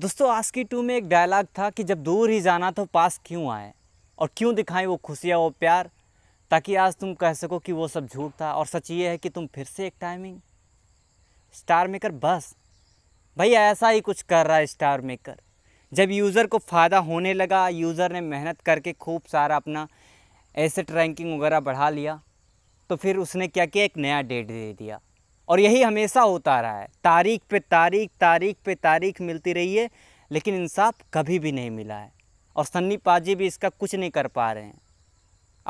दोस्तों आज की टू में एक डायलॉग था कि जब दूर ही जाना तो पास क्यों आए और क्यों दिखाएं वो खुशियाँ वो प्यार ताकि आज तुम कह सको कि वो सब झूठ था और सच ये है कि तुम फिर से एक टाइमिंग स्टार मेकर बस भाई ऐसा ही कुछ कर रहा है स्टार मेकर जब यूज़र को फ़ायदा होने लगा यूज़र ने मेहनत करके खूब सारा अपना एसेट रैंकिंग वगैरह बढ़ा लिया तो फिर उसने क्या किया एक नया डेट दे दिया और यही हमेशा होता रहा है तारीख पे तारीख तारीख पे तारीख मिलती रही है लेकिन इंसाफ कभी भी नहीं मिला है और सन्नी पाजी भी इसका कुछ नहीं कर पा रहे हैं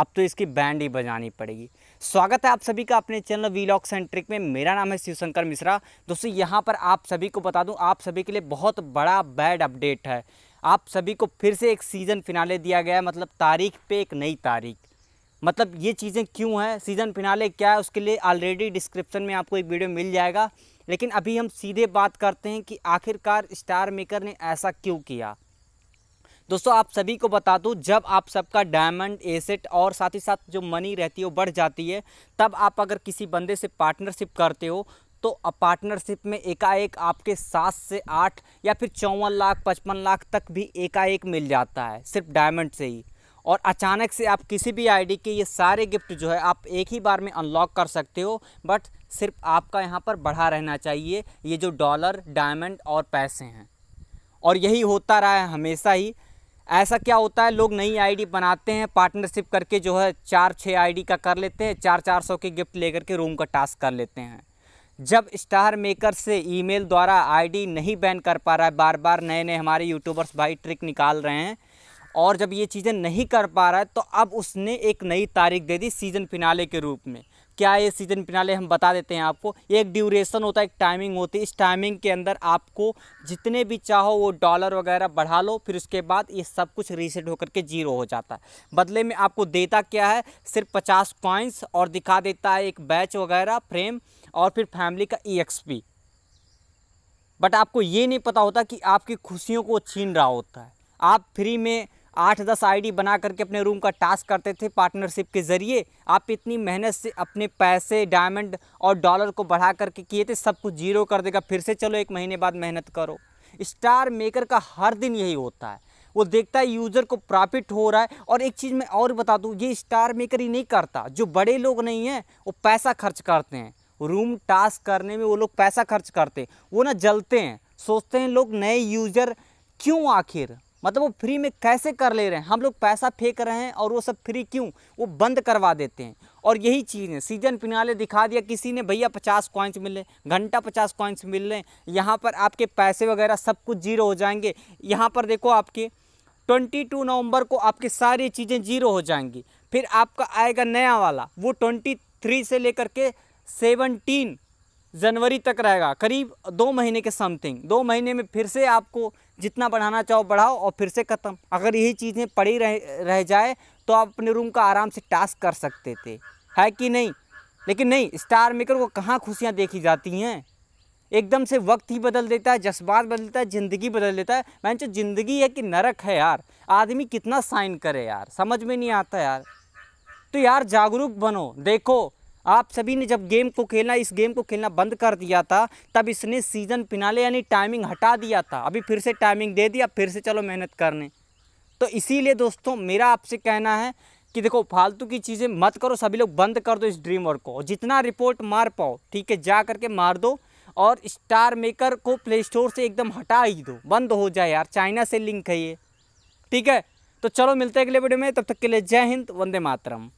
अब तो इसकी बैंड ही बजानी पड़ेगी स्वागत है आप सभी का अपने चैनल वीलॉग सेंट्रिक में मेरा नाम है शिवशंकर मिश्रा दोस्तों यहाँ पर आप सभी को बता दूँ आप सभी के लिए बहुत बड़ा बैड अपडेट है आप सभी को फिर से एक सीज़न फिनाले दिया गया है मतलब तारीख पे एक नई तारीख मतलब ये चीज़ें क्यों हैं सीज़न फिनाले क्या है उसके लिए ऑलरेडी डिस्क्रिप्शन में आपको एक वीडियो मिल जाएगा लेकिन अभी हम सीधे बात करते हैं कि आखिरकार स्टार मेकर ने ऐसा क्यों किया दोस्तों आप सभी को बता दूँ जब आप सबका डायमंड एसेट और साथ ही साथ जो मनी रहती है वो बढ़ जाती है तब आप अगर किसी बंदे से पार्टनरशिप करते हो तो पार्टनरशिप में एकाएक आपके सात से आठ या फिर चौवन लाख पचपन लाख तक भी एकाएक मिल जाता है सिर्फ डायमंड से ही और अचानक से आप किसी भी आईडी के ये सारे गिफ्ट जो है आप एक ही बार में अनलॉक कर सकते हो बट सिर्फ आपका यहाँ पर बढ़ा रहना चाहिए ये जो डॉलर डायमंड और पैसे हैं और यही होता रहा है हमेशा ही ऐसा क्या होता है लोग नई आईडी बनाते हैं पार्टनरशिप करके जो है चार छः आईडी का कर लेते हैं चार चार सौ के गिफ्ट लेकर के रूम का टास्क कर लेते हैं जब स्टार मेकर से ईमेल द्वारा आईडी नहीं बैन कर पा रहा है बार बार नए नए हमारे यूट्यूबर्स भाई ट्रिक निकाल रहे हैं और जब ये चीज़ें नहीं कर पा रहा है तो अब उसने एक नई तारीख दे दी सीज़न फिनाले के रूप में क्या ये सीज़न फिनाले हम बता देते हैं आपको एक ड्यूरेशन होता है एक टाइमिंग होती है इस टाइमिंग के अंदर आपको जितने भी चाहो वो डॉलर वगैरह बढ़ा लो फिर उसके बाद ये सब कुछ रीसेट होकर के जीरो हो जाता है बदले में आपको देता क्या है सिर्फ पचास पॉइंट्स और दिखा देता है एक बैच वगैरह फ्रेम और फिर फैमिली का ई e बट आपको ये नहीं पता होता कि आपकी खुशियों को छीन रहा होता है आप फ्री में आठ दस आईडी बना करके अपने रूम का टास्क करते थे पार्टनरशिप के ज़रिए आप इतनी मेहनत से अपने पैसे डायमंड और डॉलर को बढ़ा करके किए थे सब कुछ जीरो कर देगा फिर से चलो एक महीने बाद मेहनत करो स्टार मेकर का हर दिन यही होता है वो देखता है यूज़र को प्रॉफिट हो रहा है और एक चीज़ मैं और बता दूँ ये स्टार मेकर ही नहीं करता जो बड़े लोग नहीं हैं वो पैसा खर्च करते हैं रूम टास्क करने में वो लोग पैसा खर्च करते हैं वो ना जलते हैं सोचते हैं लोग नए यूज़र क्यों आखिर मतलब वो फ्री में कैसे कर ले रहे हैं हम लोग पैसा फेंक रहे हैं और वो सब फ्री क्यों वो बंद करवा देते हैं और यही चीज़ है सीजन पिनाले दिखा दिया किसी ने भैया पचास कॉइन्स मिल रहे घंटा पचास कॉइन्स मिल रहे हैं यहाँ पर आपके पैसे वगैरह सब कुछ जीरो हो जाएंगे यहाँ पर देखो आपके 22 नवंबर को आपकी सारी चीज़ें जीरो हो जाएंगी फिर आपका आएगा नया वाला वो 23 से लेकर के सेवनटीन जनवरी तक रहेगा करीब दो महीने के समथिंग दो महीने में फिर से आपको जितना बढ़ाना चाहो बढ़ाओ और फिर से ख़त्म अगर यही चीज़ें पड़ी रह रह जाए तो आप अपने रूम का आराम से टास्क कर सकते थे है कि नहीं लेकिन नहीं स्टार मेकर को कहाँ खुशियाँ देखी जाती हैं एकदम से वक्त ही बदल देता है जज्बात बदल देता है ज़िंदगी बदल देता है मैंने जो ज़िंदगी है कि नरक है यार आदमी कितना साइन करे यार समझ में नहीं आता यार तो यार जागरूक बनो देखो आप सभी ने जब गेम को खेलना इस गेम को खेलना बंद कर दिया था तब इसने सीज़न पिनाले यानी टाइमिंग हटा दिया था अभी फिर से टाइमिंग दे दिया फिर से चलो मेहनत करने तो इसीलिए दोस्तों मेरा आपसे कहना है कि देखो फालतू की चीज़ें मत करो सभी लोग बंद कर दो इस ड्रीम वर्क को जितना रिपोर्ट मार पाओ ठीक है जा करके मार दो और स्टार मेकर को प्ले स्टोर से एकदम हटा ही दो बंद हो जाए यार चाइना से लिंक है ये ठीक है तो चलो मिलते हैं अगले वीडियो में तब तक के लिए जय हिंद वंदे मातरम